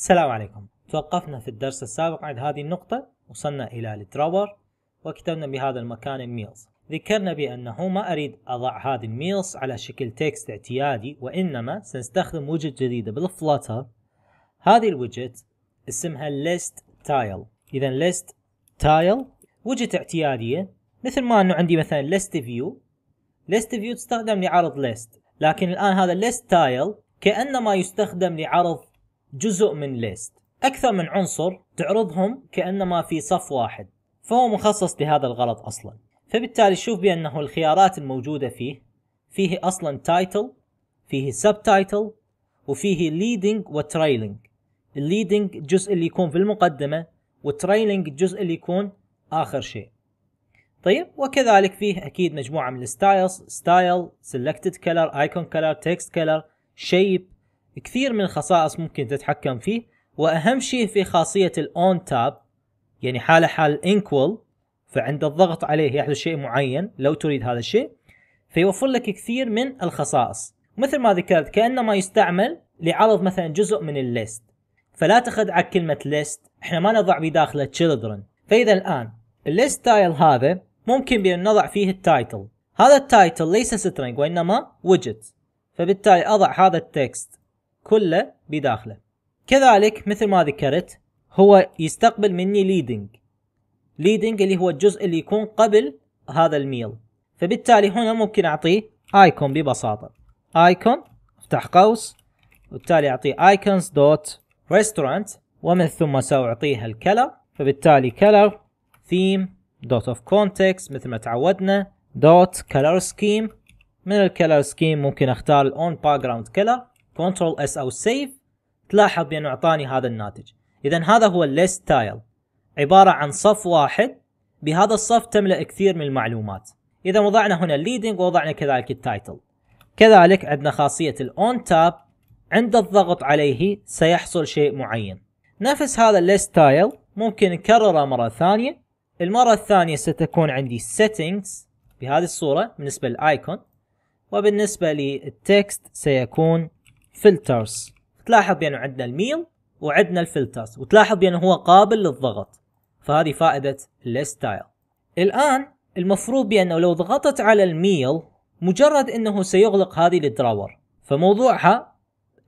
السلام عليكم توقفنا في الدرس السابق عند هذه النقطة وصلنا إلى الدروبر وكتبنا بهذا المكان الميلز ذكرنا بأنه ما أريد أضع هذه الميلز على شكل تكست اعتيادي وإنما سنستخدم وجهة جديدة بالفلاتر هذه الوجهت اسمها list tile إذا list tile وجهة اعتيادية مثل ما أنه عندي مثلا list view list view تستخدم لعرض list لكن الآن هذا list tile كأنما يستخدم لعرض جزء من ليست أكثر من عنصر تعرضهم كأنما في صف واحد فهو مخصص لهذا الغلط أصلا فبالتالي شوف بأنه الخيارات الموجودة فيه فيه أصلا تايتل فيه سب تايتل وفيه ليدنج وتريلينج الليدنج الجزء اللي يكون في المقدمة والتريلينج الجزء اللي يكون آخر شيء طيب وكذلك فيه أكيد مجموعة من الستايلز ستايل سيلكتد كلر ايكون كلر تكست كلر شيب كثير من الخصائص ممكن تتحكم فيه واهم شيء في خاصيه الاون تاب يعني حاله حال انكول فعند الضغط عليه يحدث شيء معين لو تريد هذا الشيء فيوفر لك كثير من الخصائص مثل ما ذكرت كانما يستعمل لعرض مثلا جزء من الليست فلا تخدعك كلمه ليست احنا ما نضع بداخله تشيلدرن فاذا الان الليست تايل هذا ممكن بان نضع فيه التايتل هذا التايتل ليس سترينج وانما ويدجت فبالتالي اضع هذا التكست كله بداخله كذلك مثل ما ذكرت هو يستقبل مني ليدنج ليدنج اللي هو الجزء اللي يكون قبل هذا الميل فبالتالي هنا ممكن اعطيه ايكون ببساطه ايكون افتح قوس وبالتالي اعطيه ايكونز دوت ريستورانت ومن ثم ساعطيها الكلر فبالتالي كلر ثيم دوت اوف كونتكست مثل ما تعودنا دوت كلر سكيم من الكلر سكيم ممكن اختار الاون باك جراوند كلر كنترول اس او سيف تلاحظ بانه اعطاني هذا الناتج اذا هذا هو الليست تايل عباره عن صف واحد بهذا الصف تملا كثير من المعلومات اذا وضعنا هنا الليدنج ووضعنا كذلك التايتل كذلك عندنا خاصيه الاون تاب عند الضغط عليه سيحصل شيء معين نفس هذا الليست تايل ممكن نكرره مره ثانيه المره الثانيه ستكون عندي settings بهذه الصوره بالنسبه للايكون وبالنسبه للتكست سيكون فلترز تلاحظ بأنه عندنا الميل وعندنا الفلترز وتلاحظ بأنه هو قابل للضغط فهذه فائدة الستايل الآن المفروض بأنه لو ضغطت على الميل مجرد أنه سيغلق هذه الدراور فموضوعها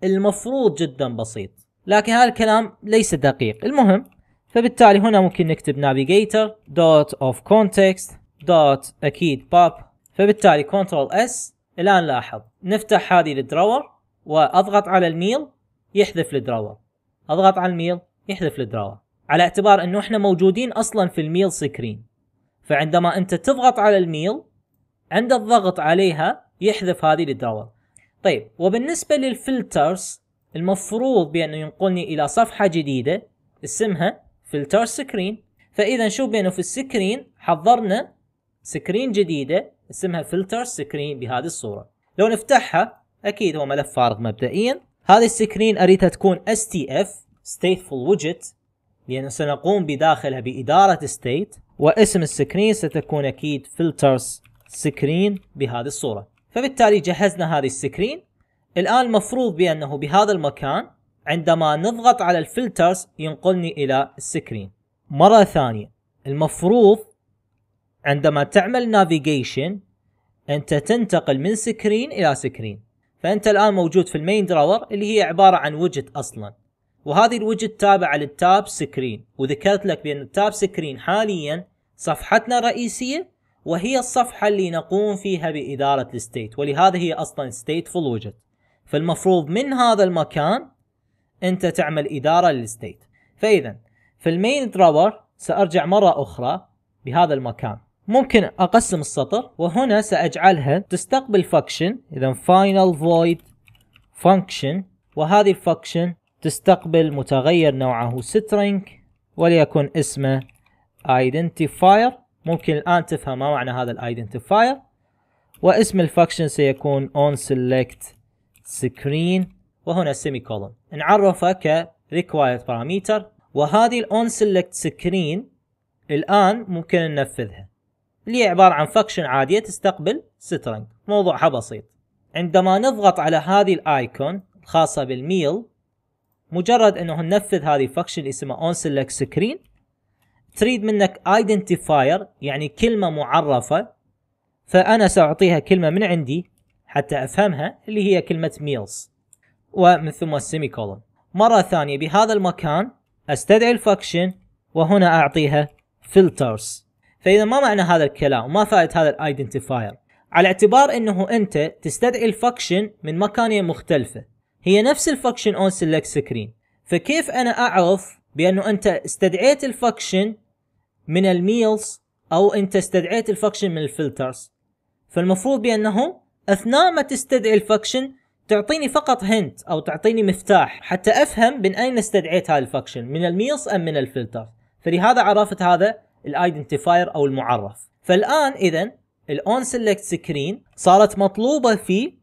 المفروض جدا بسيط لكن هذا الكلام ليس دقيق المهم فبالتالي هنا ممكن نكتب navigator dot of context dot اكيد pop فبالتالي control s الان لاحظ نفتح هذه الدراور واضغط على الميل يحذف الدراور اضغط على الميل يحذف الدراور على اعتبار انه احنا موجودين اصلا في الميل سكرين فعندما انت تضغط على الميل عند الضغط عليها يحذف هذه الدراور طيب وبالنسبه للفلترز المفروض بانه ينقلني الى صفحه جديده اسمها فلتر سكرين فاذا نشوف بانه في السكرين حضرنا سكرين جديده اسمها فلتر سكرين بهذه الصوره لو نفتحها اكيد هو ملف فارغ مبدئيا هذه السكرين اريدها تكون STF Stateful Widget لأن سنقوم بداخلها بإدارة state واسم السكرين ستكون أكيد filters سكرين بهذه الصورة فبالتالي جهزنا هذه السكرين الآن المفروض بأنه بهذا المكان عندما نضغط على الفلترز ينقلني إلى السكرين مرة ثانية المفروض عندما تعمل نافيجيشن أنت تنتقل من سكرين إلى سكرين فانت الان موجود في المين دراور اللي هي عباره عن وجت اصلا وهذه الوجت تابعه للتاب سكرين وذكرت لك بان التاب سكرين حاليا صفحتنا الرئيسيه وهي الصفحه اللي نقوم فيها باداره الستيت ولهذا هي اصلا stateful وجت فالمفروض من هذا المكان انت تعمل اداره للستيت فاذا في المين دراور سارجع مره اخرى بهذا المكان ممكن اقسم السطر وهنا ساجعلها تستقبل فانكشن اذا final void function وهذه الفانكشن تستقبل متغير نوعه string وليكن اسمه identifier ممكن الان تفهم ما معنى هذا الايدنتيفاير واسم الفانكشن سيكون on select screen وهنا سيمي كولون نعرفه ك required parameter وهذه الـ on select screen الان ممكن ننفذها اللي هي عبارة عن فاكشن عادية تستقبل سترنج موضوعها بسيط عندما نضغط على هذه الايكون الخاصة بالميل مجرد انه ننفذ هذه الفاكشن اللي اسمها اون سيلكت سكرين تريد منك identifier يعني كلمة معرفة فأنا سأعطيها كلمة من عندي حتى أفهمها اللي هي كلمة meals ومن ثم السيمي كولون مرة ثانية بهذا المكان أستدعي الفاكشن وهنا أعطيها filters فاذا ما معنى هذا الكلام وما فائده هذا الايدنتيفاير على اعتبار انه انت تستدعي الفاكشن من مكانية مختلفة هي نفس الفاكشن اون سيلكت سكرين فكيف انا اعرف بانه انت استدعيت الفاكشن من الميلز او انت استدعيت الفاكشن من الفلترز فالمفروض بانه اثناء ما تستدعي الفاكشن تعطيني فقط هنت او تعطيني مفتاح حتى افهم من اين استدعيت هذا الفاكشن من الميلز ام من الفلتر فلهذا عرفت هذا الايدنتيفاير او المعرف فالان اذا الاون سيلكت سكرين صارت مطلوبه في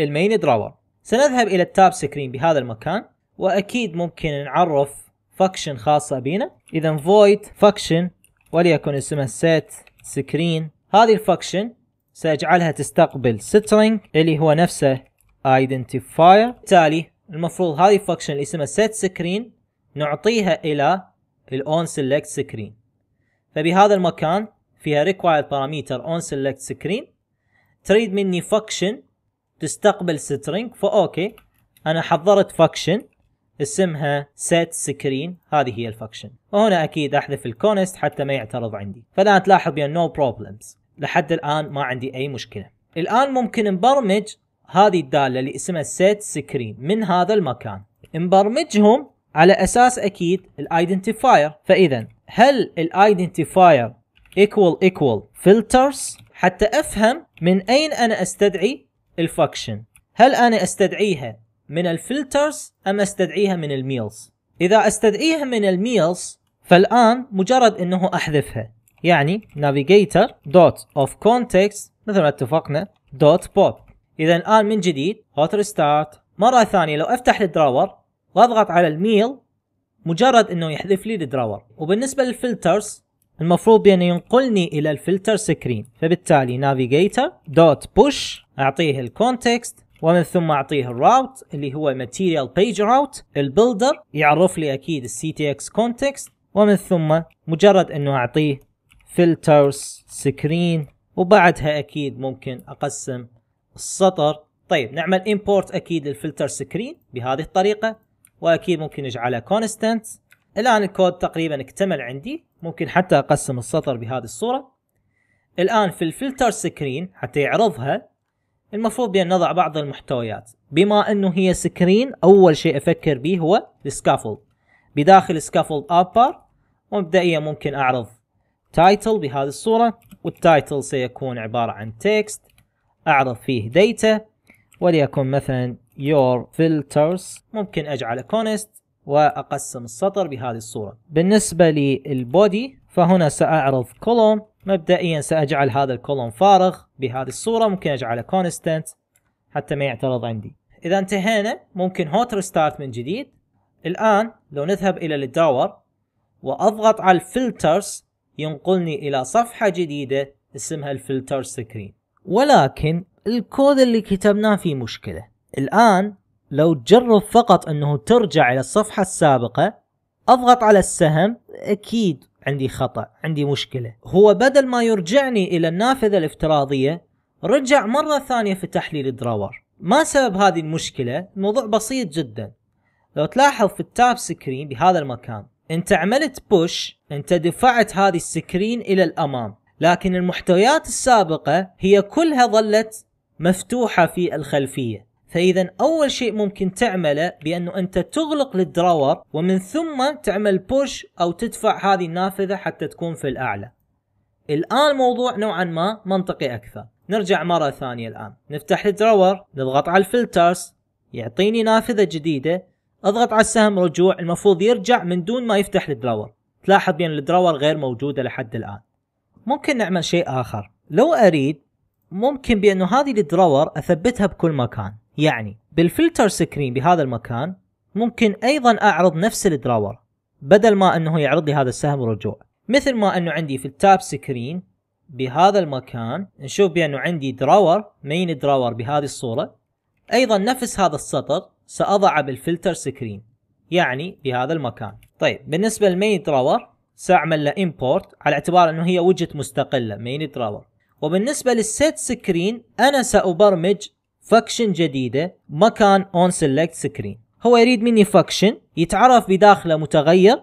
المين دراور سنذهب الى التاب سكرين بهذا المكان واكيد ممكن نعرف فاكشن خاصه بينا اذا void فاكشن وليكن اسمها set سكرين هذه الفاكشن ساجعلها تستقبل سترينج اللي هو نفسه identifier بالتالي المفروض هذه الفاكشن اللي اسمها set سكرين نعطيها الى الاون سيلكت سكرين فبهذا المكان فيها required parameter on select screen تريد مني function تستقبل string فاوكي انا حضرت function اسمها set screen هذه هي الفاكشن وهنا اكيد احذف الكونست حتى ما يعترض عندي فالان تلاحظ بان no problems لحد الان ما عندي اي مشكله الان ممكن نبرمج هذه الداله اللي اسمها set screen من هذا المكان نبرمجهم على اساس اكيد الايدنتيفاير فاذا هل الايدنتيفاير equal equal filters حتى افهم من اين انا استدعي الفاكشن هل انا استدعيها من الفلترز ام استدعيها من الميلز اذا استدعيها من الميلز فالان مجرد انه احذفها يعني navigator dot of context مثل ما اتفقنا dot pop اذا الان من جديد hot restart مره ثانيه لو افتح الدراور واضغط على الميل مجرد انه يحذف لي الدراور وبالنسبه للفلترز المفروض يعني ينقلني الى الفلتر سكرين فبالتالي نافيجيتر دوت بوش اعطيه الكونتكست ومن ثم اعطيه الراوت اللي هو ماتيريال بيج راوت البلدر يعرف لي اكيد السي تي اكس كونتكست ومن ثم مجرد انه اعطيه فلترز سكرين وبعدها اكيد ممكن اقسم السطر طيب نعمل امبورت اكيد الفلتر سكرين بهذه الطريقه واكيد ممكن اجعلها كونستنت الان الكود تقريبا اكتمل عندي ممكن حتى اقسم السطر بهذه الصوره الان في الفلتر سكرين حتى يعرضها المفروض بان نضع بعض المحتويات بما انه هي سكرين اول شيء افكر به هو السكافولد بداخل سكافولد ابر ومبدئيا ممكن اعرض تايتل بهذه الصوره والتايتل سيكون عباره عن تكست اعرض فيه ديتا وليكن مثلا your filters ممكن اجعله كونست واقسم السطر بهذه الصورة بالنسبة للبودي فهنا ساعرض كولوم مبدئيا ساجعل هذا الكولوم فارغ بهذه الصورة ممكن اجعله كونستنت حتى ما يعترض عندي اذا انتهينا ممكن هوت ريستارت من جديد الان لو نذهب الى الداور واضغط على الفلترز ينقلني الى صفحة جديدة اسمها الفلتر سكرين ولكن الكود اللي كتبناه فيه مشكلة الآن لو تجرب فقط أنه ترجع إلى الصفحة السابقة أضغط على السهم أكيد عندي خطأ عندي مشكلة هو بدل ما يرجعني إلى النافذة الافتراضية رجع مرة ثانية في تحليل الدراور ما سبب هذه المشكلة؟ الموضوع بسيط جدا لو تلاحظ في التاب سكرين بهذا المكان انت عملت بوش انت دفعت هذه السكرين الى الامام لكن المحتويات السابقة هي كلها ظلت مفتوحة في الخلفية فاذا اول شيء ممكن تعمله بانه انت تغلق الدراور ومن ثم تعمل بوش او تدفع هذه النافذه حتى تكون في الاعلى الان الموضوع نوعا ما منطقي اكثر نرجع مره ثانيه الان نفتح الدراور نضغط على الفلترز يعطيني نافذه جديده اضغط على السهم رجوع المفروض يرجع من دون ما يفتح الدراور تلاحظ بان الدراور غير موجوده لحد الان ممكن نعمل شيء اخر لو اريد ممكن بانه هذه الدراور اثبتها بكل مكان يعني بالفلتر سكرين بهذا المكان ممكن ايضا اعرض نفس الدراور بدل ما انه يعرض لي هذا السهم رجوع مثل ما انه عندي في التاب سكرين بهذا المكان نشوف بانه عندي دراور مين دراور بهذه الصورة ايضا نفس هذا السطر ساضعه بالفلتر سكرين يعني بهذا المكان طيب بالنسبة للمين دراور ساعمل له امبورت على اعتبار انه هي وجهة مستقلة مين دراور وبالنسبة للسيت سكرين انا سابرمج فاكشن جديده مكان اون سيلكت سكرين هو يريد مني فاكشن يتعرف بداخله متغير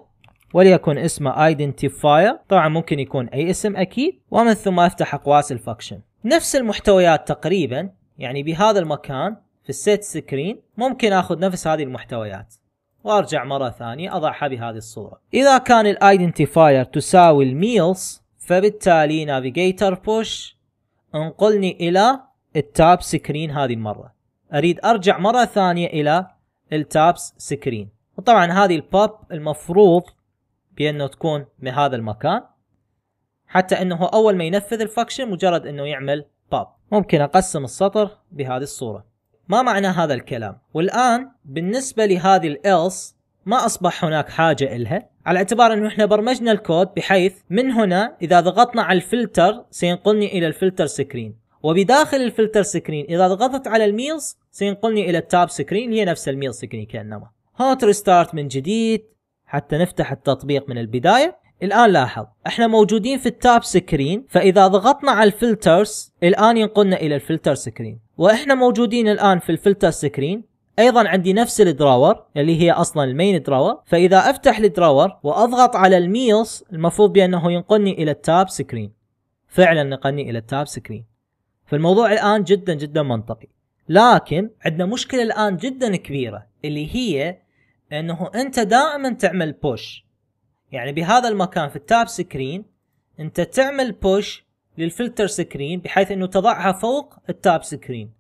وليكن اسمه ايدنتيفاير طبعا ممكن يكون اي اسم اكيد ومن ثم افتح اقواس الفاكشن نفس المحتويات تقريبا يعني بهذا المكان في السيت سكرين ممكن اخذ نفس هذه المحتويات وارجع مره ثانيه اضعها بهذه الصوره اذا كان الايدنتيفاير تساوي الميلز فبالتالي نافيجيتر بوش انقلني الى التاب سكرين هذه المره اريد ارجع مره ثانيه الى التابس سكرين وطبعا هذه الباب المفروض بانه تكون بهذا المكان حتى انه اول ما ينفذ الفاكشن مجرد انه يعمل باب ممكن اقسم السطر بهذه الصوره ما معنى هذا الكلام والان بالنسبه لهذه الالس ما اصبح هناك حاجه الها على اعتبار انه احنا برمجنا الكود بحيث من هنا اذا ضغطنا على الفلتر سينقلني الى الفلتر سكرين وبداخل الفلتر سكرين اذا ضغطت على الميلز سينقلني الى التاب سكرين اللي هي نفس الميل سكرين كانما هوت ريستارت من جديد حتى نفتح التطبيق من البدايه الان لاحظ احنا موجودين في التاب سكرين فاذا ضغطنا على الفلترز الان ينقلنا الى الفلتر سكرين واحنا موجودين الان في الفلتر سكرين ايضا عندي نفس الدراور اللي هي اصلا المين دراور فاذا افتح الدراور واضغط على الميلز المفروض بانه ينقلني الى التاب سكرين فعلا نقلني الى التاب سكرين فالموضوع الان جدا جدا منطقي لكن عندنا مشكله الان جدا كبيره اللي هي انه انت دائما تعمل بوش يعني بهذا المكان في التاب سكرين انت تعمل بوش للفلتر سكرين بحيث انه تضعها فوق التاب سكرين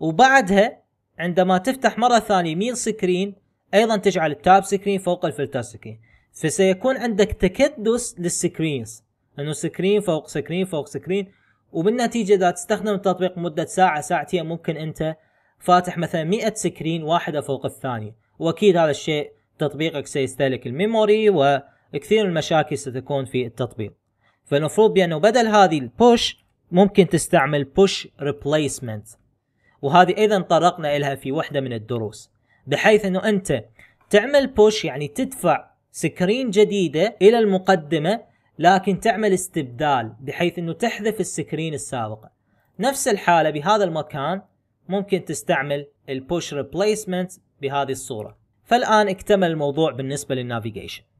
وبعدها عندما تفتح مره ثانيه ميل سكرين ايضا تجعل التاب سكرين فوق الفلتر سكرين فسيكون عندك تكدس للسكرينز انه سكرين فوق سكرين فوق سكرين وبالنتيجه اذا تستخدم التطبيق مده ساعه ساعتين ممكن انت فاتح مثلا 100 سكرين واحده فوق الثانيه واكيد هذا الشيء تطبيقك سيستهلك الميموري وكثير من المشاكل ستكون في التطبيق فالمفروض بانه بدل هذه البوش ممكن تستعمل بوش ريبليسمنت وهذه ايضا طرقنا لها في وحده من الدروس بحيث انه انت تعمل بوش يعني تدفع سكرين جديده الى المقدمه لكن تعمل استبدال بحيث انه تحذف السكرين السابقة نفس الحالة بهذا المكان ممكن تستعمل البوش ريبليسمنت بهذه الصورة فالآن اكتمل الموضوع بالنسبة للنافيجيشن